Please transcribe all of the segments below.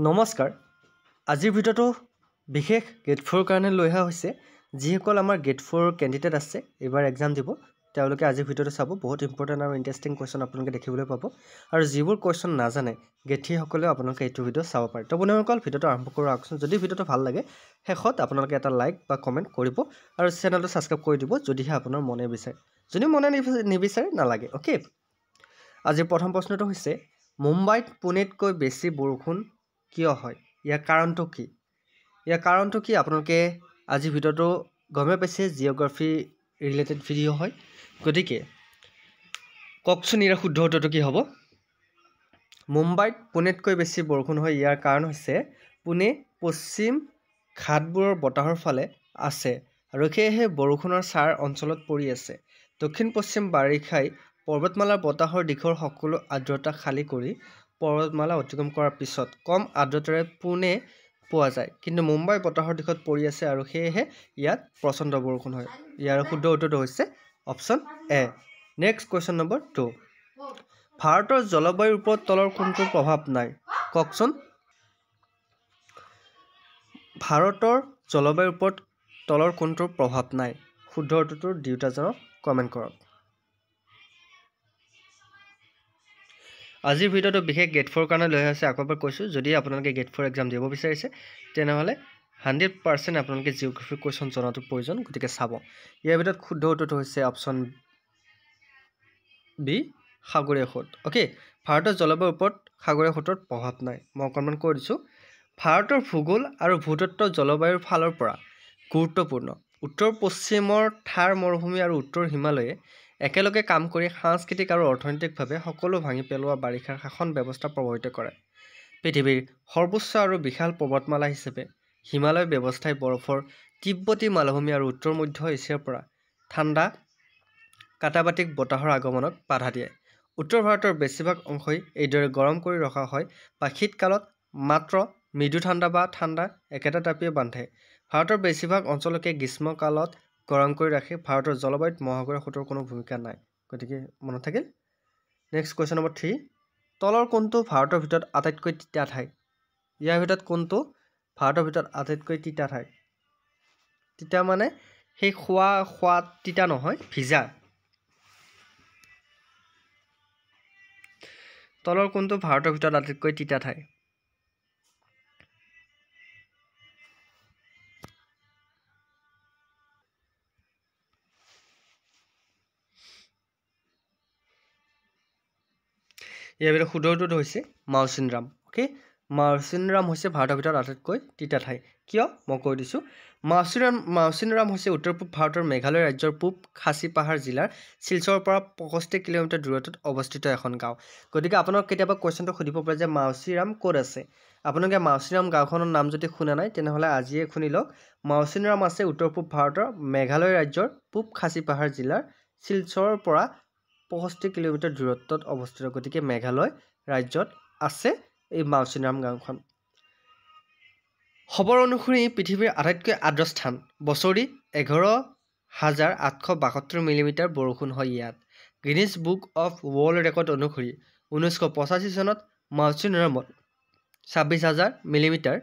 নমস্কাৰ আজিৰ ভিডিঅ'টো বিশেষ গেট ফ'ৰৰ কাৰণে লৈ অহা হৈছে যিসকল আমাৰ গেট ফ'ৰ কেণ্ডিডেট আছে এইবাৰ এক্সাম দিব তেওঁলোকে আজিৰ ভিডিঅ'টো চাব বহুত ইম্পৰ্টেণ্ট আৰু ইণ্টাৰেষ্টিং কুৱেশ্যন আপোনালোকে দেখিবলৈ পাব আৰু যিবোৰ কুৱেশ্যন নাজানে গেথীসকলেও আপোনালোকে এইটো ভিডিঅ' চাব পাৰে তো বন্ধুসকল ভিডিঅ'টো আৰম্ভ কৰোঁ আকচোন যদি ভিডিঅ'টো ভাল লাগে শেষত আপোনালোকে এটা লাইক বা কমেণ্ট কৰিব আৰু চেনেলটো ছাবস্ক্ৰাইব কৰি দিব যদিহে আপোনাৰ মনে বিচাৰে যদি মনে নিবিচাৰে নালাগে অ'কে আজিৰ প্ৰথম প্ৰশ্নটো হৈছে মুম্বাইত পুনেতকৈ বেছি বৰষুণ কিয় হয় ইয়াৰ কাৰণটো কি ইয়াৰ কাৰণটো কি আপোনালোকে আজি ভিডিঅ'টো গমে পাইছে জিঅ'গ্ৰাফি ৰিলেটেড ভিডিঅ' হয় গতিকে কওকচোন ইয়াৰ শুদ্ধ উত্তৰটো কি হ'ব মুম্বাইত পুনেতকৈ বেছি বৰষুণ হয় ইয়াৰ কাৰণ হৈছে পুনে পশ্চিম ঘাটবোৰৰ বতাহৰ ফালে আছে আৰু সেয়েহে বৰষুণৰ ছাৰ অঞ্চলত পৰি আছে দক্ষিণ পশ্চিম বাৰিষাই পৰ্বতমালাৰ বতাহৰ দিশৰ সকলো আৰ্দ্ৰতা খালী কৰি পৰ্বতমালা অতিক্ৰম কৰাৰ পিছত কম আৰ্দ্ৰতাৰে পুনে পোৱা যায় কিন্তু মুম্বাই বতাহৰ দিশত পৰি আছে আৰু সেয়েহে ইয়াত প্ৰচণ্ড বৰষুণ হয় ইয়াৰ শুদ্ধ উত্তৰটো হৈছে option A next question number two ভাৰতৰ জলবায়ুৰ ওপৰত তলৰ কোনটো প্ৰভাৱ নাই কওকচোন ভাৰতৰ জলবায়ুৰ ওপৰত তলৰ কোনটো প্ৰভাৱ নাই শুদ্ধ উত্তৰটো দুয়োটা জনক কমেণ্ট কৰক আজিৰ ভিডিঅ'টো বিশেষ গ্ৰেড ফ'ৰ কাৰণে লৈ আছে আকৌ এবাৰ কৈছোঁ যদি আপোনালোকে গ্ৰেড ফ'ৰ এক্সাম দিব বিচাৰিছে তেনেহ'লে হাণ্ড্ৰেড পাৰ্চেণ্ট আপোনালোকে জিঅ'গ্ৰাফি কুৱেশ্যন জনাটো প্ৰয়োজন গতিকে চাব ইয়াৰ ভিতৰত শুদ্ধ উত্তৰটো হৈছে অপশ্যন বি সাগৰীয় সোঁত অ'কে ভাৰতৰ জলবায়ুৰ ওপৰত সাগৰীয় সোঁতত প্ৰভাৱ নাই মই অকণমান কৈ দিছোঁ ভাৰতৰ ভূগোল আৰু ভূতত্ব জলবায়ুৰ ফালৰ পৰা গুৰুত্বপূৰ্ণ উত্তৰ পশ্চিমৰ থাৰ মৰুভূমি আৰু উত্তৰ হিমালয়ে একেলগে কাম কৰি সাংস্কৃতিক আৰু অৰ্থনৈতিকভাৱে সকলো ভাঙি পেলোৱা বাৰিষাৰ শাসন ব্যৱস্থা প্ৰভাৱিত কৰে পৃথিৱীৰ সৰ্বোচ্চ আৰু বিশাল পৰ্বতমালা হিচাপে হিমালয় ব্যৱস্থাই বৰফৰ তিব্বতী মালভূমি আৰু উত্তৰ মধ্য এছিয়াৰ পৰা ঠাণ্ডা কাটাবাটিক বতাহৰ আগমনক বাধা দিয়ে উত্তৰ ভাৰতৰ বেছিভাগ অংশই এইদৰে গৰম কৰি ৰখা হয় বা শীতকালত মাত্ৰ মৃদু ঠাণ্ডা বা ঠাণ্ডা একেটা তাপিয়ে বান্ধে ভাৰতৰ বেছিভাগ অঞ্চলকে গ্ৰীষ্মকালত গৰম কৰি ৰাখে ভাৰতৰ জলবায়ুত মহাগৰা সোঁতৰ কোনো ভূমিকা নাই গতিকে মনত থাকিল নেক্সট কুৱেশ্যন নম্বৰ থ্ৰী তলৰ কোনটো ভাৰতৰ ভিতৰত আটাইতকৈ তিতা ঠাই ইয়াৰ ভিতৰত কোনটো ভাৰতৰ ভিতৰত আটাইতকৈ তিতা ঠাই তিতা মানে সেই খোৱা খোৱা তিতা নহয় ভিজা তলৰ কোনটো ভাৰতৰ ভিতৰত আটাইতকৈ তিতা ঠাই ইয়াৰ ভিতৰত সুদৰটোত হৈছে মাউচিনৰাম অ'কে মাউচিনৰাম হৈছে ভাৰতৰ ভিতৰত আটাইতকৈ তিতা ঠাই কিয় মই কৈ দিছোঁ মাউচিনৰাম মাউচিনৰাম হৈছে উত্তৰ পূব ভাৰতৰ মেঘালয় ৰাজ্যৰ পূব খাচী পাহাৰ জিলাৰ শিলচৰৰ পৰা পঁষষ্ঠি কিলোমিটাৰ দূৰত্বত অৱস্থিত এখন গাঁও গতিকে আপোনালোক কেতিয়াবা কুৱেশ্যনটো সুধিব পাৰে যে মাউচিৰাম ক'ত আছে আপোনালোকে মাউচিৰাম গাঁওখনৰ নাম যদি শুনা নাই তেনেহ'লে আজিয়ে শুনি লওক মাউচিনৰাম আছে উত্তৰ পূব ভাৰতৰ মেঘালয় ৰাজ্যৰ পূব খাচী পাহাৰ জিলাৰ শিলচৰৰ পৰা পঁয়ষষ্ঠি কিলোমিটাৰ দূৰত্বত অৱস্থিত গতিকে মেঘালয় ৰাজ্যত আছে এই মাউচিনাম গাঁওখন খবৰ অনুসৰি ই পৃথিৱীৰ আটাইতকৈ আদ্ৰ স্থান বছৰি এঘাৰ হাজাৰ আঠশ বাসত্তৰ মিলিমিটাৰ বৰষুণ হয় ইয়াত Guinness book of world record অনুসৰি ঊনৈছশ পঁচাশী চনত মাউচিনামত ছাব্বিছ হাজাৰ মিলিমিটাৰ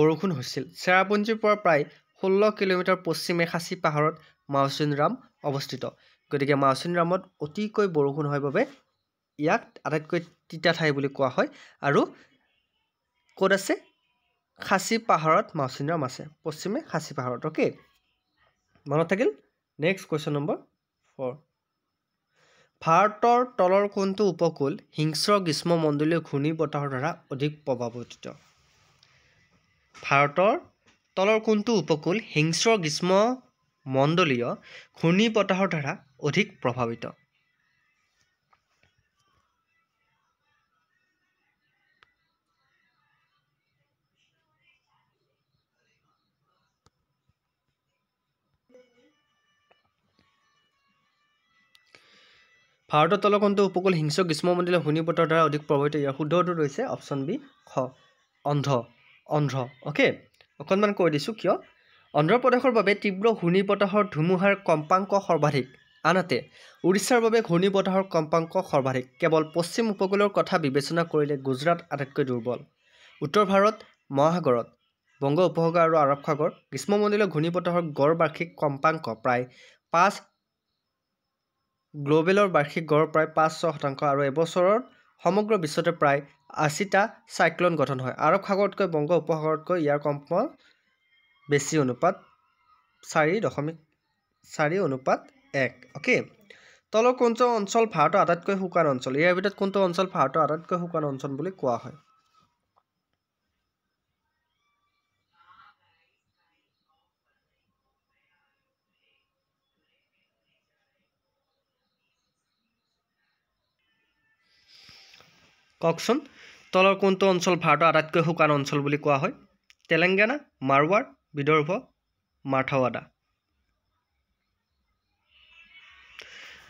বৰষুণ হৈছিল চেৰাপুঞ্জীৰ পৰা প্ৰায় ষোল্ল কিলোমিটাৰ পশ্চিমে খাচী পাহাৰত মাউচিনৰাম অৱস্থিত গতিকে মাউচিন ৰামত অতিকৈ বৰষুণ হয় বাবে ইয়াক আটাইতকৈ তিতা ঠাই বুলি কোৱা হয় আৰু ক'ত আছে খাচী পাহাৰত মাউচিন ৰাম আছে পশ্চিমে খাচী পাহাৰত অ'কে মনত থাকিল নেক্সট কুৱেশ্যন নম্বৰ ফ'ৰ ভাৰতৰ তলৰ কোনটো উপকূল হিংস্ৰ গ্ৰীষ্ম মণ্ডলীয় ঘূৰ্ণী বতাহৰ দ্বাৰা অধিক প্ৰভাৱিত ভাৰতৰ তলৰ কোনটো উপকূল হিংস্ৰ গ্ৰীষ্মমণ্ডলীয় ঘূৰ্ণী বতাহৰ দ্বাৰা অধিক প্ৰভাৱিত ভাৰতৰ তলকণ্ঠ উপকূল হিংস্ৰ গ্ৰীষ্মমণ্ডলীয় শুনি বতৰৰ দ্বাৰা অধিক প্ৰভাৱিত ইয়াৰ শুদ্ধটো ৰৈছে অপশ্যন বি খ অন্ধ্ৰ অন্ধ্ৰ অ'কে অকণমান কৈ দিছোঁ কিয় অন্ধ্ৰপ্ৰদেশৰ বাবে তীব্ৰ শুনি বতাহৰ ধুমুহাৰ কম্পাংক সৰ্বাধিক আনহাতে উৰিষ্যাৰ বাবে ঘূৰ্ণী বতাহৰ কম্পাংক সৰ্বাধিক কেৱল পশ্চিম উপকূলৰ কথা বিবেচনা কৰিলে গুজৰাট আটাইতকৈ দুৰ্বল উত্তৰ ভাৰত মহাসাগৰত বংগ উপসাগৰ আৰু আৰৱ সাগৰ গ্ৰীষ্মমণ্ডলীয় বতাহৰ গড় বাৰ্ষিক কম্পাংক প্ৰায় পাঁচ গ্ল'বেলৰ বাৰ্ষিক গড় প্ৰায় পাঁচ ছয় শতাংশ আৰু এবছৰৰ সমগ্ৰ বিশ্বতে প্ৰায় আশীটা চাইক্লন গঠন হয় আৰৱ সাগৰতকৈ বংগ উপসাগৰতকৈ ইয়াৰ কম্প বেছি অনুপাত চাৰি দশমিক চাৰি অনুপাত এক অ'কে তলৰ কোনটো অঞ্চল ভাৰতৰ আটাইতকৈ শুকান অঞ্চল ইয়াৰ ভিতৰত কোনটো অঞ্চল ভাৰতৰ আটাইতকৈ শুকান অঞ্চল বুলি কোৱা হয় কওকচোন তলৰ কোনটো অঞ্চল ভাৰতৰ আটাইতকৈ শুকান অঞ্চল বুলি কোৱা হয় তেলেংগানা মাৰৱাৰ বিদৰ্ভ মাৰ্থাৱাদা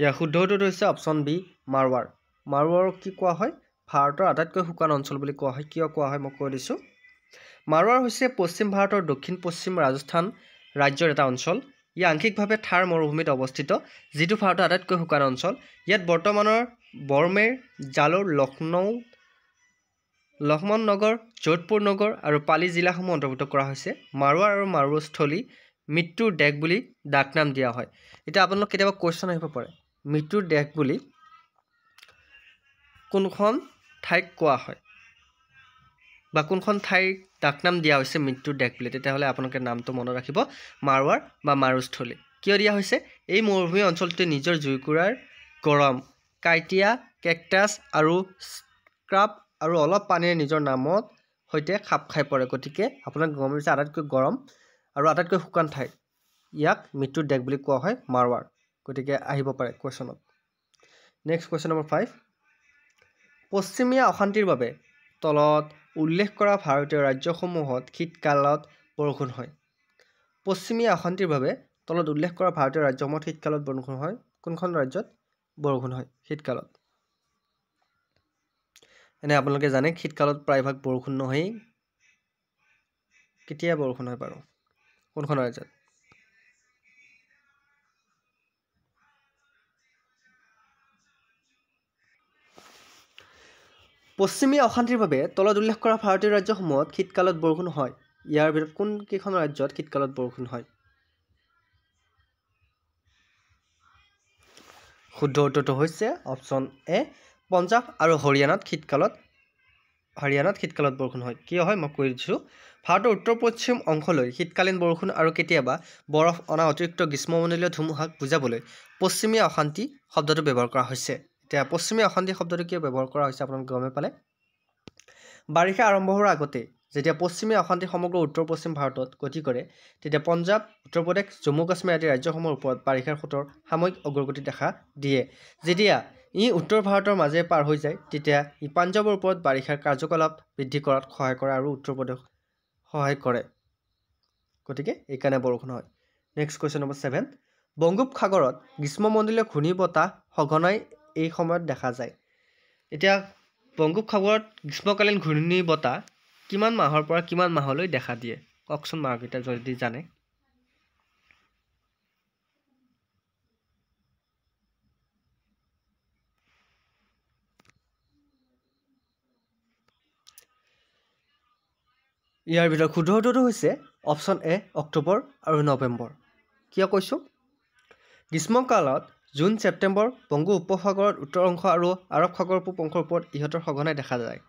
ইয়াৰ শুদ্ধ উত্তৰটো হৈছে অপশ্যন বি মাৰোৱাৰ মাৰৱাৰক কি কোৱা হয় ভাৰতৰ আটাইতকৈ শুকান অঞ্চল বুলি কোৱা হয় কিয় কোৱা হয় মই কৈ দিছোঁ মাৰোৱাৰ হৈছে পশ্চিম ভাৰতৰ দক্ষিণ পশ্চিম ৰাজস্থান ৰাজ্যৰ এটা অঞ্চল ই আংশিকভাৱে থাৰ মৰুভূমিত অৱস্থিত যিটো ভাৰতৰ আটাইতকৈ শুকান অঞ্চল ইয়াত বৰ্তমানৰ বৰমেৰ জালোৰ লক্ষ্ণৌ লক্ষ্মণ নগৰ যোধপুৰ নগৰ আৰু পালি জিলাসমূহ অন্তৰ্ভুক্ত কৰা হৈছে মাৰোৱাৰ আৰু মাৰোৱাৰস্থলী মৃত্যুৰ ডেগ বুলি ডাকনাম দিয়া হয় এতিয়া আপোনালোক কেতিয়াবা কুৱেশ্যন আহিব পাৰে মৃত্যুৰ দেশ বুলি কোনখন ঠাইক কোৱা হয় বা কোনখন ঠাইক তাক নাম দিয়া হৈছে মৃত্যুৰ দেশ বুলি তেতিয়াহ'লে আপোনালোকে নামটো মনত ৰাখিব মাৰোৱাৰ বা মাৰুস্থলী কিয় দিয়া হৈছে এই মৰুভূমি অঞ্চলটোৱে নিজৰ জুইকুৰাৰ গৰম কাইটিয়া কেকটাছ আৰু স্ক্ৰাপ আৰু অলপ পানীৰে নিজৰ নামত সৈতে খাপ খাই পৰে গতিকে আপোনালোকে গম পাইছে আটাইতকৈ গৰম আৰু আটাইতকৈ শুকান ঠাই ইয়াক মৃত্যুৰ দেশ বুলি কোৱা হয় মাৰোৱাৰ গতিকে আহিব পাৰে কুৱেশ্যনত নেক্সট কুৱেশ্যন নম্বৰ ফাইভ পশ্চিমীয়া অশান্তিৰ বাবে তলত উল্লেখ কৰা ভাৰতীয় ৰাজ্যসমূহত শীতকালত বৰষুণ হয় পশ্চিমীয়া অশান্তিৰ বাবে তলত উল্লেখ কৰা ভাৰতীয় ৰাজ্যসমূহত শীতকালত বৰষুণ হয় কোনখন ৰাজ্যত বৰষুণ হয় শীতকালত এনে আপোনালোকে জানে শীতকালত প্ৰায়ভাগ বৰষুণ নহয়েই কেতিয়া বৰষুণ হয় বাৰু কোনখন ৰাজ্যত পশ্চিমীয়া অশান্তিৰ বাবে তলত উল্লেখ কৰা ভাৰতীয় ৰাজ্যসমূহত শীতকালত বৰষুণ হয় ইয়াৰ ভিতৰত কোনকেইখন ৰাজ্যত শীতকালত বৰষুণ হয় শুদ্ধ উত্তৰটো হৈছে অপশ্যন এ পঞ্জাৱ আৰু হৰিয়ানাত শীতকালত হাৰিয়ানাত শীতকালত বৰষুণ হয় কিয় হয় মই কৈ দিছোঁ ভাৰতৰ উত্তৰ পশ্চিম অংশলৈ শীতকালীন বৰষুণ আৰু কেতিয়াবা বৰফ অনা অতিৰিক্ত গ্ৰীষ্মমণ্ডলীয় ধুমুহাক বুজাবলৈ পশ্চিমীয়া অশান্তি শব্দটো ব্যৱহাৰ কৰা হৈছে এতিয়া পশ্চিমী অশান্তি শব্দটো কিয় ব্যৱহাৰ কৰা হৈছে আপোনালোকে গমেই পালে বাৰিষা আৰম্ভ হোৱাৰ আগতে যেতিয়া পশ্চিমী অশান্তি সমগ্ৰ উত্তৰ পশ্চিম ভাৰতত গতি কৰে তেতিয়া পঞ্জাব উত্তৰ প্ৰদেশ জম্মু কাশ্মীৰ আদি ৰাজ্যসমূহৰ ওপৰত বাৰিষাৰ সোঁতৰ সাময়িক অগ্ৰগতি দেখা দিয়ে যেতিয়া ই উত্তৰ ভাৰতৰ মাজেৰে পাৰ হৈ যায় তেতিয়া ই পাঞ্জাৱৰ ওপৰত বাৰিষাৰ কাৰ্যকলাপ বৃদ্ধি কৰাত সহায় কৰে আৰু উত্তৰ প্ৰদেশ সহায় কৰে গতিকে এইকাৰণে বৰষুণ হয় নেক্সট কুৱেশ্যন নম্বৰ ছেভেন বংগোপসাগৰত গ্ৰীষ্মমণ্ডলীয় বতাহ সঘনাই এই সময়ত দেখা যায় এতিয়া বংগোপ বংগোপসাগৰত গ্ৰীষ্মকালীন ঘূৰ্ণী বতাহ কিমান মাহৰ পৰা কিমান মাহলৈ দেখা দিয়ে কওকচোন মাকেইটা যদি জানে ইয়াৰ ভিতৰত শুদ্ধ উত্তৰটো হৈছে অপশ্যন এ অক্টোবৰ আৰু নৱেম্বৰ কিয় কৈছো গ্ৰীষ্মকালত জুন ছেপ্টেম্বৰ বংগ উপসাগৰত উত্তৰ অংশ আৰু আৰৱ সাগৰ পূব অংশৰ ওপৰত ইহঁতৰ সঘনাই দেখা যায়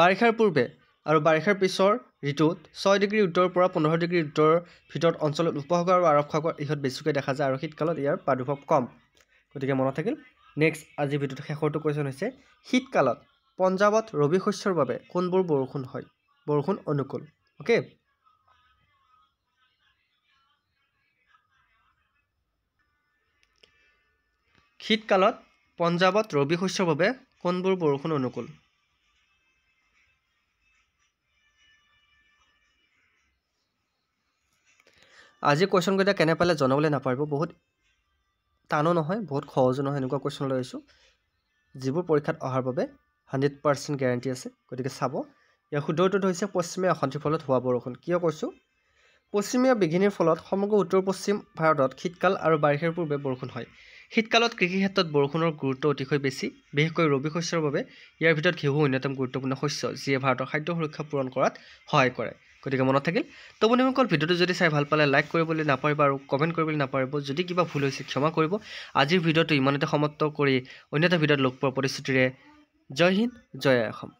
বাৰিষাৰ পূৰ্বে আৰু বাৰিষাৰ পিছৰ ঋতুত ছয় ডিগ্ৰী উত্তৰৰ পৰা পোন্ধৰ ডিগ্ৰী উত্তৰৰ ভিতৰত অঞ্চলত উপসাগৰ আৰু আৰৱ সাগৰ ইহঁত বেছিকৈ দেখা যায় আৰু শীতকালত ইয়াৰ প্ৰাদুৰ্ভাৱ কম গতিকে মনত থাকিল নেক্সট আজিৰ ভিডিঅ'ত শেষৰটো কুৱেশ্যন হৈছে শীতকালত পঞ্জাৱত ৰবি শস্যৰ বাবে কোনবোৰ বৰষুণ হয় বৰষুণ অনুকূল অ'কে শীতকালত পঞ্জাৱত ৰবি শস্যৰ বাবে কোনবোৰ বৰষুণ অনুকূল আজি কুৱেশ্যনকেইটা কেনে পালে জনাবলৈ নাপাৰিব বহুত টানো নহয় বহুত সহজো নহয় এনেকুৱা কুৱেশ্যন লৈ আহিছোঁ যিবোৰ পৰীক্ষাত অহাৰ বাবে হাণ্ড্ৰেড পাৰ্চেণ্ট গেৰাণ্টি আছে গতিকে চাব ইয়াৰ সুদৰটোত হৈছে পশ্চিমীয়া অশান্তিৰ ফলত হোৱা বৰষুণ কিয় কৈছোঁ পশ্চিমীয়া বিঘিনিৰ ফলত সমগ্ৰ উত্তৰ পশ্চিম ভাৰতত শীতকাল আৰু বাৰিষাৰ পূৰ্বে বৰষুণ হয় শীতকালত কৃষি ক্ষেত্ৰত বৰষুণৰ গুৰুত্ব অতিকৈ বেছি বিশেষকৈ ৰবি শস্যৰ বাবে ইয়াৰ ভিতৰত ঘেঁহু অন্যতম গুৰুত্বপূৰ্ণ শস্য যিয়ে ভাৰতৰ খাদ্য সুৰক্ষা পূৰণ কৰাত সহায় কৰে গতিকে মনত থাকিল তো বন্ধুসকল ভিডিঅ'টো যদি চাই ভাল পালে লাইক কৰিবলৈ নাপাৰিব আৰু কমেণ্ট কৰিবলৈ নাপাৰিব যদি কিবা ভুল হৈছে ক্ষমা কৰিব আজিৰ ভিডিঅ'টো ইমানতে সমাপ্ত কৰি অন্য এটা ভিডিঅ'ত লগ পোৱাৰ প্ৰতিশ্ৰুতিৰে জয় হিন্দ জয় অসম